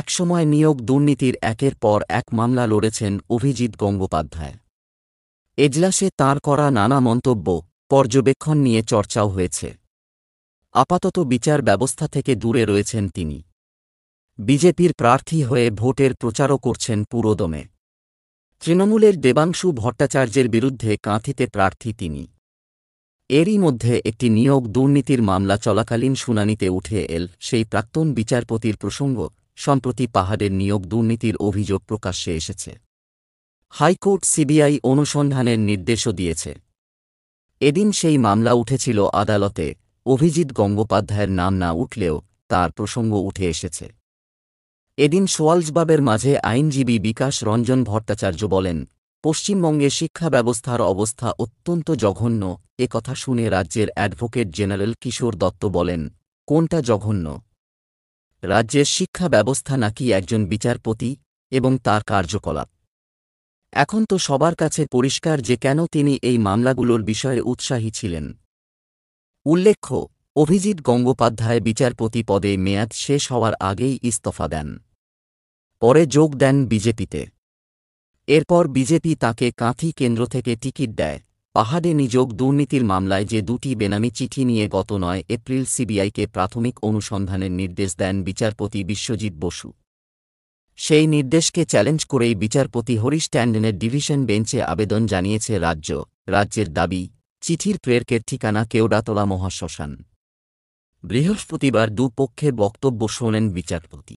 একসময় নিয়োগ দুর্নীতির একের পর এক মামলা লড়েছেন অভিজিৎ গঙ্গোপাধ্যায় এজলাসে তার করা নানা মন্তব্য পর্যবেক্ষণ নিয়ে চর্চাও হয়েছে আপাতত বিচার ব্যবস্থা থেকে দূরে রয়েছেন তিনি বিজেপির প্রার্থী হয়ে ভোটের প্রচারও করছেন পুরোদমে তৃণমূলের দেবাংশু ভট্টাচার্যের বিরুদ্ধে কাঁথিতে প্রার্থী তিনি এরই মধ্যে একটি নিয়োগ দুর্নীতির মামলা চলাকালীন শুনানিতে উঠে এল সেই প্রাক্তন বিচারপতির প্রসঙ্গ সম্প্রতি পাহাড়ের নিয়োগ দুর্নীতির অভিযোগ প্রকাশ্যে এসেছে হাইকোর্ট সিবিআই অনুসন্ধানের নির্দেশও দিয়েছে এদিন সেই মামলা উঠেছিল আদালতে অভিজিৎ গঙ্গোপাধ্যায়ের নাম না উঠলেও তার প্রসঙ্গ উঠে এসেছে এদিন সোয়ালজবাবের মাঝে আইনজীবী বিকাশ রঞ্জন ভট্টাচার্য বলেন পশ্চিমবঙ্গে শিক্ষা ব্যবস্থার অবস্থা অত্যন্ত জঘন্য একথা শুনে রাজ্যের অ্যাডভোকেট জেনারেল কিশোর দত্ত বলেন কোনটা জঘন্য রাজ্যের শিক্ষা ব্যবস্থা নাকি একজন বিচারপতি এবং তার কার্যকলাপ এখন তো সবার কাছে পরিষ্কার যে কেন তিনি এই মামলাগুলোর বিষয়ে উৎসাহী ছিলেন উল্লেখ্য অভিজিৎ গঙ্গোপাধ্যায় বিচারপতি পদে মেয়াদ শেষ হওয়ার আগেই ইস্তফা দেন পরে যোগ দেন বিজেপিতে এরপর বিজেপি তাকে কাঁথি কেন্দ্র থেকে টিকিট দেয় পাহাড়ে নিযোগ দুর্নীতির মামলায় যে দুটি বেনামি চিঠি নিয়ে গত নয় এপ্রিল সিবিআইকে প্রাথমিক অনুসন্ধানের নির্দেশ দেন বিচারপতি বিশ্বজিৎ বসু সেই নির্দেশকে চ্যালেঞ্জ করেই বিচারপতি হরিশ ট্যান্ডেনের ডিভিশন বেঞ্চে আবেদন জানিয়েছে রাজ্য রাজ্যের দাবি চিঠির প্রেরকের ঠিকানা কেওড়াতলা মহাশ্মশান বৃহস্পতিবার দুপক্ষের বক্তব্য শোনেন বিচারপতি